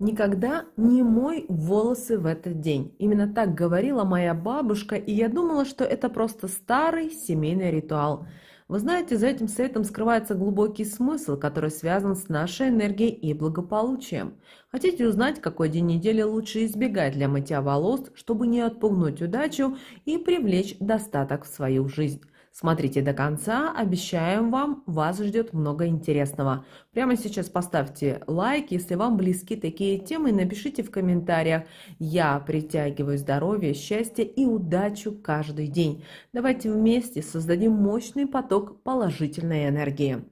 Никогда не мой волосы в этот день. Именно так говорила моя бабушка, и я думала, что это просто старый семейный ритуал. Вы знаете, за этим советом скрывается глубокий смысл, который связан с нашей энергией и благополучием. Хотите узнать, какой день недели лучше избегать для мытья волос, чтобы не отпугнуть удачу и привлечь достаток в свою жизнь? Смотрите до конца, обещаем вам, вас ждет много интересного. Прямо сейчас поставьте лайк, если вам близки такие темы, напишите в комментариях. Я притягиваю здоровье, счастье и удачу каждый день. Давайте вместе создадим мощный поток положительной энергии.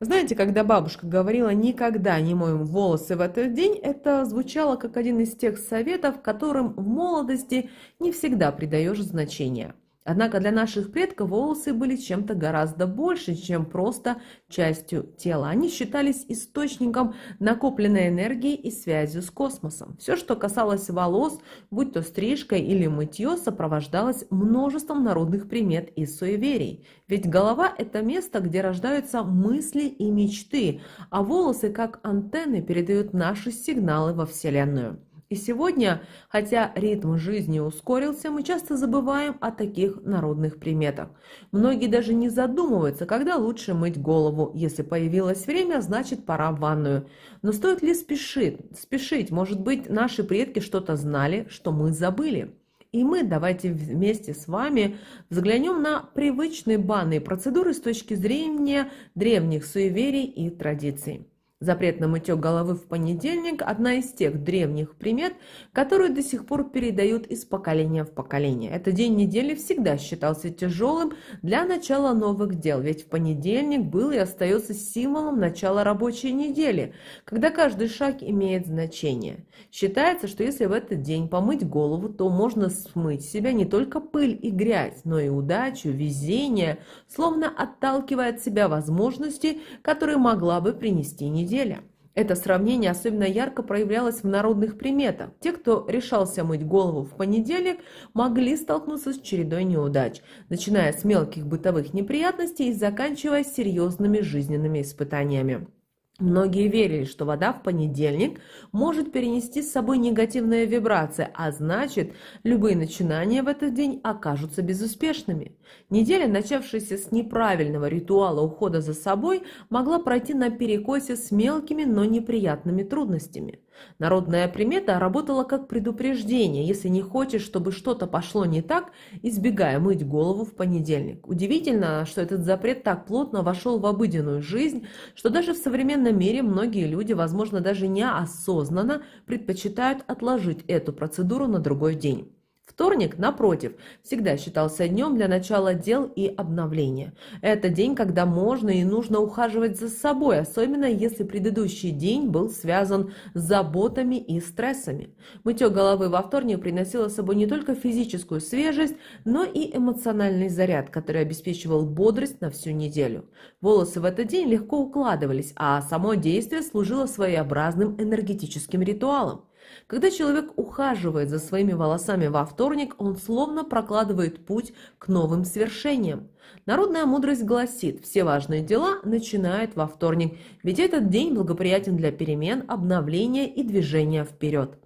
Знаете, когда бабушка говорила «никогда не моем волосы в этот день», это звучало как один из тех советов, которым в молодости не всегда придаешь значение. Однако для наших предков волосы были чем-то гораздо больше, чем просто частью тела. Они считались источником накопленной энергии и связью с космосом. Все, что касалось волос, будь то стрижка или мытье, сопровождалось множеством народных примет и суеверий. Ведь голова – это место, где рождаются мысли и мечты, а волосы, как антенны, передают наши сигналы во Вселенную. И сегодня, хотя ритм жизни ускорился, мы часто забываем о таких народных приметах. Многие даже не задумываются, когда лучше мыть голову. Если появилось время, значит пора в ванную. Но стоит ли спешить? Спешить, может быть, наши предки что-то знали, что мы забыли. И мы давайте вместе с вами взглянем на привычные банные процедуры с точки зрения древних суеверий и традиций. Запрет на мытье головы в понедельник – одна из тех древних примет, которые до сих пор передают из поколения в поколение. Этот день недели всегда считался тяжелым для начала новых дел, ведь в понедельник был и остается символом начала рабочей недели, когда каждый шаг имеет значение. Считается, что если в этот день помыть голову, то можно смыть с себя не только пыль и грязь, но и удачу, везение, словно отталкивая от себя возможности, которые могла бы принести неделя деле. Это сравнение особенно ярко проявлялось в народных приметах. Те, кто решался мыть голову в понедельник, могли столкнуться с чередой неудач, начиная с мелких бытовых неприятностей и заканчивая серьезными жизненными испытаниями. Многие верили, что вода в понедельник может перенести с собой негативные вибрации, а значит, любые начинания в этот день окажутся безуспешными. Неделя, начавшаяся с неправильного ритуала ухода за собой, могла пройти на перекосе с мелкими, но неприятными трудностями – Народная примета работала как предупреждение, если не хочешь, чтобы что-то пошло не так, избегая мыть голову в понедельник. Удивительно, что этот запрет так плотно вошел в обыденную жизнь, что даже в современном мире многие люди, возможно, даже неосознанно предпочитают отложить эту процедуру на другой день. Вторник, напротив, всегда считался днем для начала дел и обновления. Это день, когда можно и нужно ухаживать за собой, особенно если предыдущий день был связан с заботами и стрессами. Мытье головы во вторник приносило с собой не только физическую свежесть, но и эмоциональный заряд, который обеспечивал бодрость на всю неделю. Волосы в этот день легко укладывались, а само действие служило своеобразным энергетическим ритуалом. Когда человек ухаживает за своими волосами во вторник, он словно прокладывает путь к новым свершениям. Народная мудрость гласит, все важные дела начинают во вторник, ведь этот день благоприятен для перемен, обновления и движения вперед.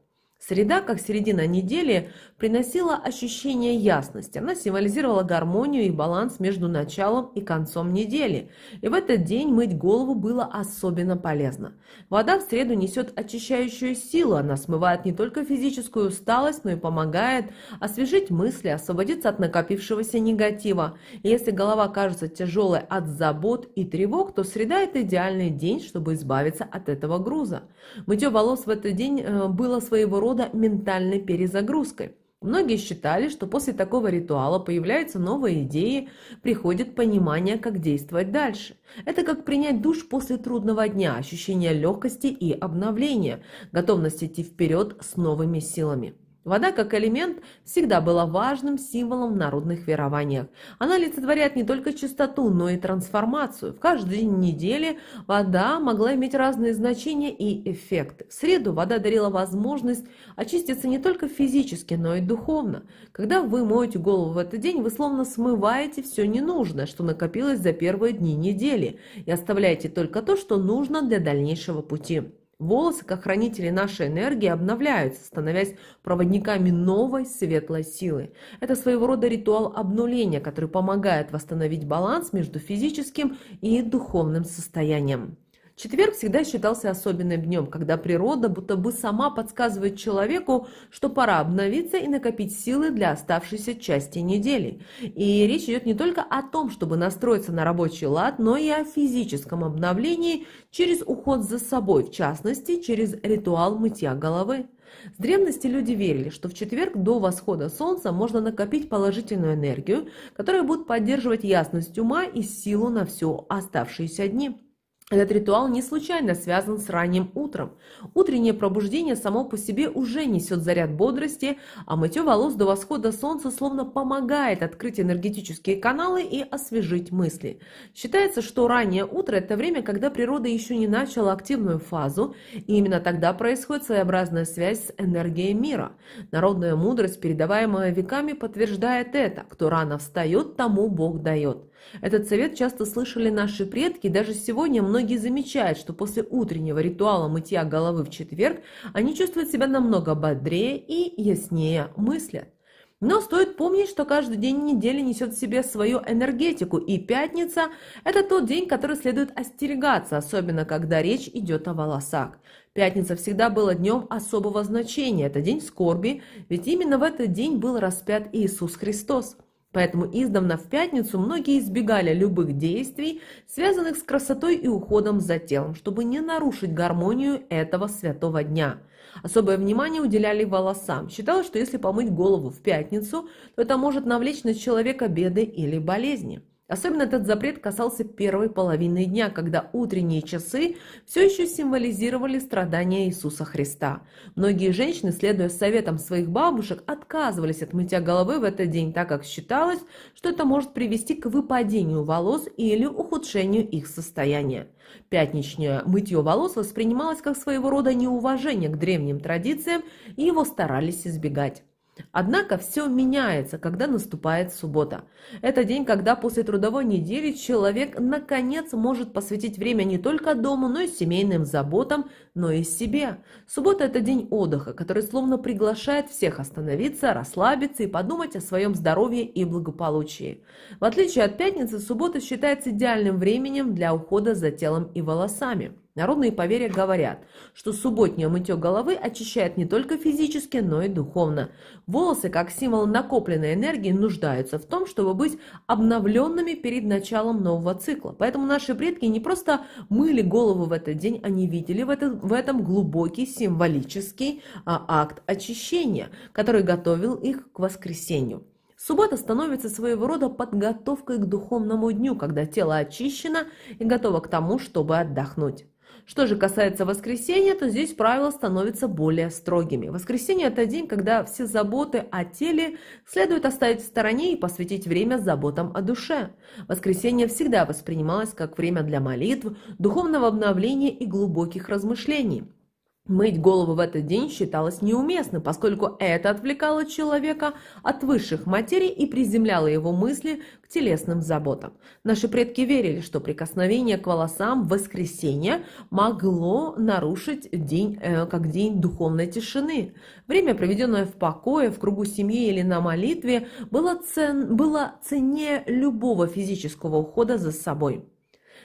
Среда, как середина недели, приносила ощущение ясности. Она символизировала гармонию и баланс между началом и концом недели. И в этот день мыть голову было особенно полезно. Вода в среду несет очищающую силу. Она смывает не только физическую усталость, но и помогает освежить мысли, освободиться от накопившегося негатива. И если голова кажется тяжелой от забот и тревог, то среда – это идеальный день, чтобы избавиться от этого груза. Мытье волос в этот день э, было своего рода рода ментальной перезагрузкой. Многие считали, что после такого ритуала появляются новые идеи, приходит понимание, как действовать дальше. Это как принять душ после трудного дня, ощущение легкости и обновления, готовность идти вперед с новыми силами. Вода как элемент всегда была важным символом в народных верованиях. Она олицетворяет не только чистоту, но и трансформацию. В каждый день недели вода могла иметь разные значения и эффекты. В среду вода дарила возможность очиститься не только физически, но и духовно. Когда вы моете голову в этот день, вы словно смываете все ненужное, что накопилось за первые дни недели, и оставляете только то, что нужно для дальнейшего пути. Волосы, как хранители нашей энергии, обновляются, становясь проводниками новой светлой силы. Это своего рода ритуал обнуления, который помогает восстановить баланс между физическим и духовным состоянием. Четверг всегда считался особенным днем, когда природа будто бы сама подсказывает человеку, что пора обновиться и накопить силы для оставшейся части недели. И речь идет не только о том, чтобы настроиться на рабочий лад, но и о физическом обновлении через уход за собой, в частности, через ритуал мытья головы. С древности люди верили, что в четверг до восхода солнца можно накопить положительную энергию, которая будет поддерживать ясность ума и силу на все оставшиеся дни. Этот ритуал не случайно связан с ранним утром. Утреннее пробуждение само по себе уже несет заряд бодрости, а мытье волос до восхода солнца словно помогает открыть энергетические каналы и освежить мысли. Считается, что раннее утро – это время, когда природа еще не начала активную фазу, и именно тогда происходит своеобразная связь с энергией мира. Народная мудрость, передаваемая веками, подтверждает это. Кто рано встает, тому Бог дает. Этот совет часто слышали наши предки, даже сегодня многие многие замечают, что после утреннего ритуала мытья головы в четверг они чувствуют себя намного бодрее и яснее мыслят. Но стоит помнить, что каждый день недели несет в себе свою энергетику, и пятница – это тот день, который следует остерегаться, особенно когда речь идет о волосах. Пятница всегда была днем особого значения, это день скорби, ведь именно в этот день был распят Иисус Христос. Поэтому издавна в пятницу многие избегали любых действий, связанных с красотой и уходом за телом, чтобы не нарушить гармонию этого святого дня. Особое внимание уделяли волосам. Считалось, что если помыть голову в пятницу, то это может навлечь на человека беды или болезни. Особенно этот запрет касался первой половины дня, когда утренние часы все еще символизировали страдания Иисуса Христа. Многие женщины, следуя советам своих бабушек, отказывались от мытья головы в этот день, так как считалось, что это может привести к выпадению волос или ухудшению их состояния. Пятничное мытье волос воспринималось как своего рода неуважение к древним традициям, и его старались избегать. Однако все меняется, когда наступает суббота. Это день, когда после трудовой недели человек наконец может посвятить время не только дому, но и семейным заботам, но и себе. Суббота – это день отдыха, который словно приглашает всех остановиться, расслабиться и подумать о своем здоровье и благополучии. В отличие от пятницы, суббота считается идеальным временем для ухода за телом и волосами. Народные поверья говорят, что субботнее мытье головы очищает не только физически, но и духовно. Волосы, как символ накопленной энергии, нуждаются в том, чтобы быть обновленными перед началом нового цикла. Поэтому наши предки не просто мыли голову в этот день, они видели в, это, в этом глубокий символический а, акт очищения, который готовил их к воскресенью. Суббота становится своего рода подготовкой к духовному дню, когда тело очищено и готово к тому, чтобы отдохнуть. Что же касается воскресенья, то здесь правила становятся более строгими. Воскресенье – это день, когда все заботы о теле следует оставить в стороне и посвятить время заботам о душе. Воскресенье всегда воспринималось как время для молитв, духовного обновления и глубоких размышлений. Мыть голову в этот день считалось неуместным, поскольку это отвлекало человека от высших материй и приземляло его мысли к телесным заботам. Наши предки верили, что прикосновение к волосам в воскресенье могло нарушить день, э, как день духовной тишины. Время, проведенное в покое, в кругу семьи или на молитве, было, цен, было ценнее любого физического ухода за собой.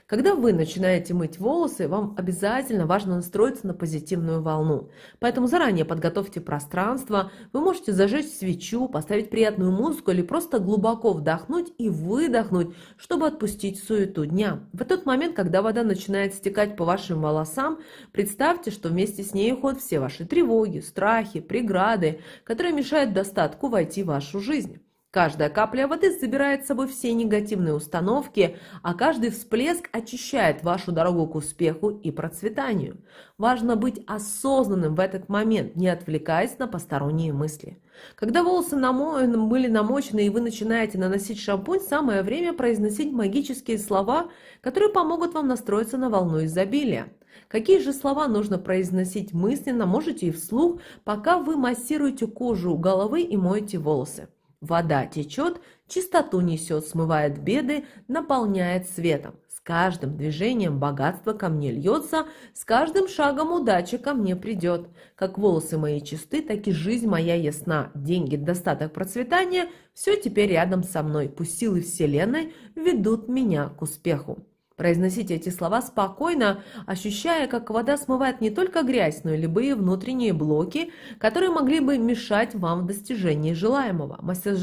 Когда вы начинаете мыть волосы, вам обязательно важно настроиться на позитивную волну. Поэтому заранее подготовьте пространство, вы можете зажечь свечу, поставить приятную музыку или просто глубоко вдохнуть и выдохнуть, чтобы отпустить суету дня. В тот момент, когда вода начинает стекать по вашим волосам, представьте, что вместе с ней уходят все ваши тревоги, страхи, преграды, которые мешают достатку войти в вашу жизнь. Каждая капля воды забирает с собой все негативные установки, а каждый всплеск очищает вашу дорогу к успеху и процветанию. Важно быть осознанным в этот момент, не отвлекаясь на посторонние мысли. Когда волосы намо... были намочены и вы начинаете наносить шампунь, самое время произносить магические слова, которые помогут вам настроиться на волну изобилия. Какие же слова нужно произносить мысленно, можете и вслух, пока вы массируете кожу головы и моете волосы. Вода течет, чистоту несет, смывает беды, наполняет светом. С каждым движением богатство ко мне льется, с каждым шагом удача ко мне придет. Как волосы мои чисты, так и жизнь моя ясна. Деньги, достаток, процветание – все теперь рядом со мной. Пусть силы вселенной ведут меня к успеху. Произносите эти слова спокойно, ощущая, как вода смывает не только грязь, но и любые внутренние блоки, которые могли бы мешать вам в достижении желаемого.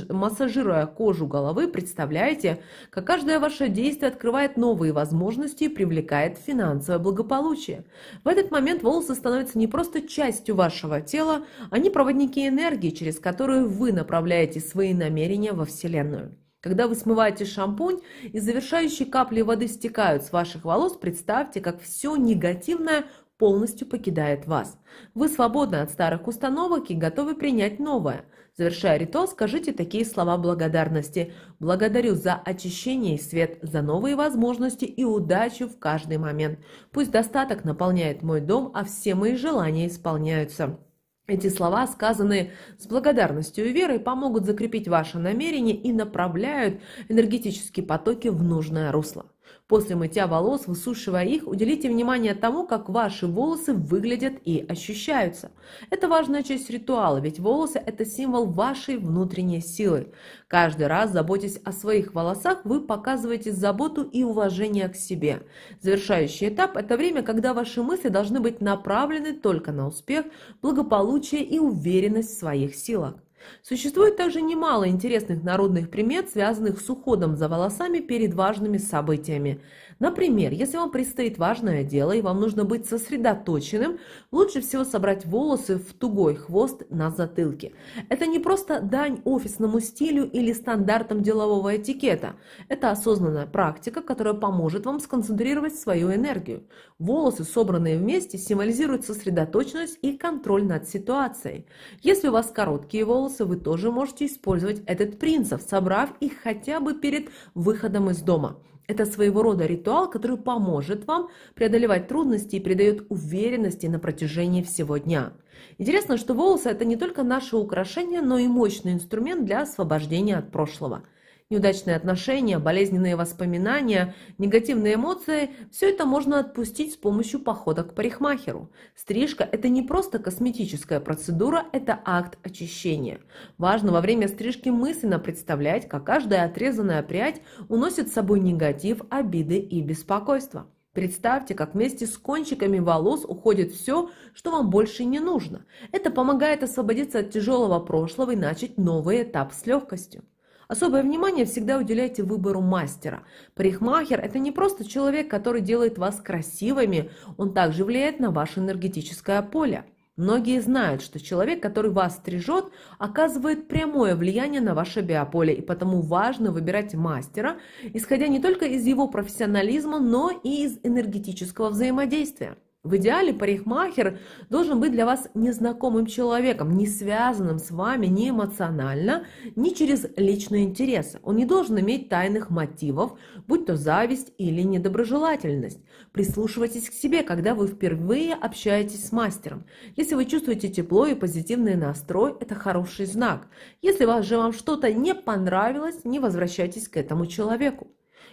Массажируя кожу головы, представляете, как каждое ваше действие открывает новые возможности и привлекает финансовое благополучие. В этот момент волосы становятся не просто частью вашего тела, они проводники энергии, через которую вы направляете свои намерения во Вселенную. Когда вы смываете шампунь и завершающие капли воды стекают с ваших волос, представьте, как все негативное полностью покидает вас. Вы свободны от старых установок и готовы принять новое. Завершая ритуал, скажите такие слова благодарности. Благодарю за очищение и свет, за новые возможности и удачу в каждый момент. Пусть достаток наполняет мой дом, а все мои желания исполняются. Эти слова, сказанные с благодарностью и верой, помогут закрепить ваше намерение и направляют энергетические потоки в нужное русло. После мытья волос, высушивая их, уделите внимание тому, как ваши волосы выглядят и ощущаются. Это важная часть ритуала, ведь волосы – это символ вашей внутренней силы. Каждый раз, заботясь о своих волосах, вы показываете заботу и уважение к себе. Завершающий этап – это время, когда ваши мысли должны быть направлены только на успех, благополучие и уверенность в своих силах. Существует также немало интересных народных примет, связанных с уходом за волосами перед важными событиями – Например, если вам предстоит важное дело и вам нужно быть сосредоточенным, лучше всего собрать волосы в тугой хвост на затылке. Это не просто дань офисному стилю или стандартам делового этикета. Это осознанная практика, которая поможет вам сконцентрировать свою энергию. Волосы, собранные вместе, символизируют сосредоточенность и контроль над ситуацией. Если у вас короткие волосы, вы тоже можете использовать этот принцип, собрав их хотя бы перед выходом из дома. Это своего рода ритуал, который поможет вам преодолевать трудности и придает уверенности на протяжении всего дня. Интересно, что волосы – это не только наше украшение, но и мощный инструмент для освобождения от прошлого – неудачные отношения, болезненные воспоминания, негативные эмоции – все это можно отпустить с помощью похода к парикмахеру. Стрижка – это не просто косметическая процедура, это акт очищения. Важно во время стрижки мысленно представлять, как каждая отрезанная прядь уносит с собой негатив, обиды и беспокойство. Представьте, как вместе с кончиками волос уходит все, что вам больше не нужно. Это помогает освободиться от тяжелого прошлого и начать новый этап с легкостью. Особое внимание всегда уделяйте выбору мастера. Парикмахер – это не просто человек, который делает вас красивыми, он также влияет на ваше энергетическое поле. Многие знают, что человек, который вас стрижет, оказывает прямое влияние на ваше биополе, и потому важно выбирать мастера, исходя не только из его профессионализма, но и из энергетического взаимодействия. В идеале парикмахер должен быть для вас незнакомым человеком, не связанным с вами ни эмоционально, ни через личные интересы. Он не должен иметь тайных мотивов, будь то зависть или недоброжелательность. Прислушивайтесь к себе, когда вы впервые общаетесь с мастером. Если вы чувствуете тепло и позитивный настрой, это хороший знак. Если вас же вам что-то не понравилось, не возвращайтесь к этому человеку.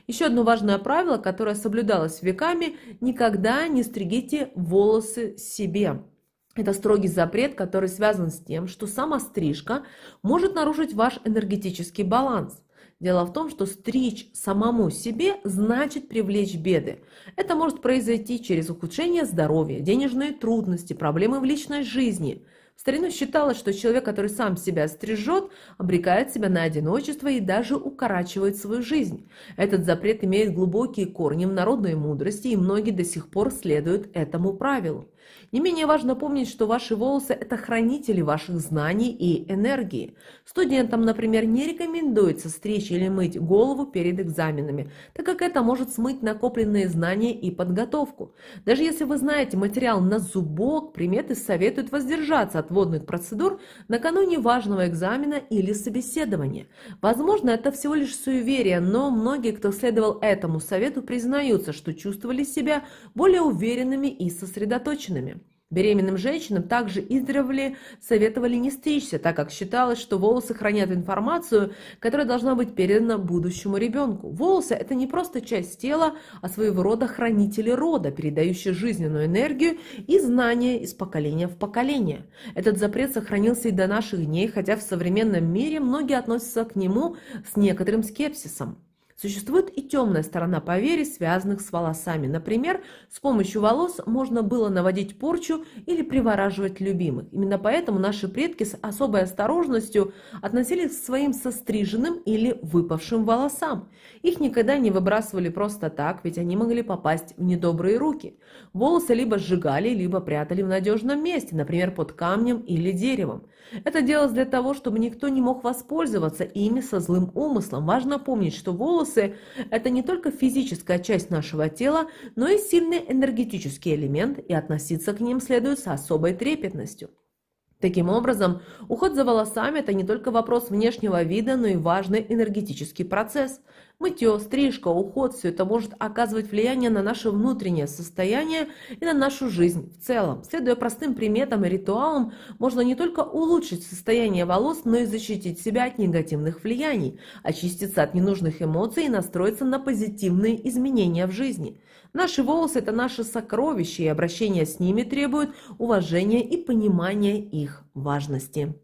Еще одно важное правило, которое соблюдалось веками – никогда не стригите волосы себе. Это строгий запрет, который связан с тем, что сама стрижка может нарушить ваш энергетический баланс. Дело в том, что стричь самому себе значит привлечь беды. Это может произойти через ухудшение здоровья, денежные трудности, проблемы в личной жизни – в старину считалось, что человек, который сам себя стрижет, обрекает себя на одиночество и даже укорачивает свою жизнь. Этот запрет имеет глубокие корни в народной мудрости, и многие до сих пор следуют этому правилу. Не менее важно помнить, что ваши волосы – это хранители ваших знаний и энергии. Студентам, например, не рекомендуется стричь или мыть голову перед экзаменами, так как это может смыть накопленные знания и подготовку. Даже если вы знаете материал на зубок, приметы советуют воздержаться от водных процедур накануне важного экзамена или собеседования. Возможно, это всего лишь суеверие, но многие, кто следовал этому совету, признаются, что чувствовали себя более уверенными и сосредоточенными женщинами. Беременным женщинам также издревле советовали не стричься, так как считалось, что волосы хранят информацию, которая должна быть передана будущему ребенку. Волосы – это не просто часть тела, а своего рода хранители рода, передающие жизненную энергию и знания из поколения в поколение. Этот запрет сохранился и до наших дней, хотя в современном мире многие относятся к нему с некоторым скепсисом. Существует и темная сторона поверий, связанных с волосами. Например, с помощью волос можно было наводить порчу или привораживать любимых. Именно поэтому наши предки с особой осторожностью относились к своим состриженным или выпавшим волосам. Их никогда не выбрасывали просто так, ведь они могли попасть в недобрые руки. Волосы либо сжигали, либо прятали в надежном месте, например, под камнем или деревом. Это делалось для того, чтобы никто не мог воспользоваться ими со злым умыслом. Важно помнить, что волосы Эмоции – это не только физическая часть нашего тела, но и сильный энергетический элемент, и относиться к ним следует с особой трепетностью. Таким образом, уход за волосами – это не только вопрос внешнего вида, но и важный энергетический процесс. Мытье, стрижка, уход – все это может оказывать влияние на наше внутреннее состояние и на нашу жизнь в целом. Следуя простым приметам и ритуалам, можно не только улучшить состояние волос, но и защитить себя от негативных влияний, очиститься от ненужных эмоций и настроиться на позитивные изменения в жизни. Наши волосы – это наши сокровища, и обращение с ними требует уважения и понимания их важности.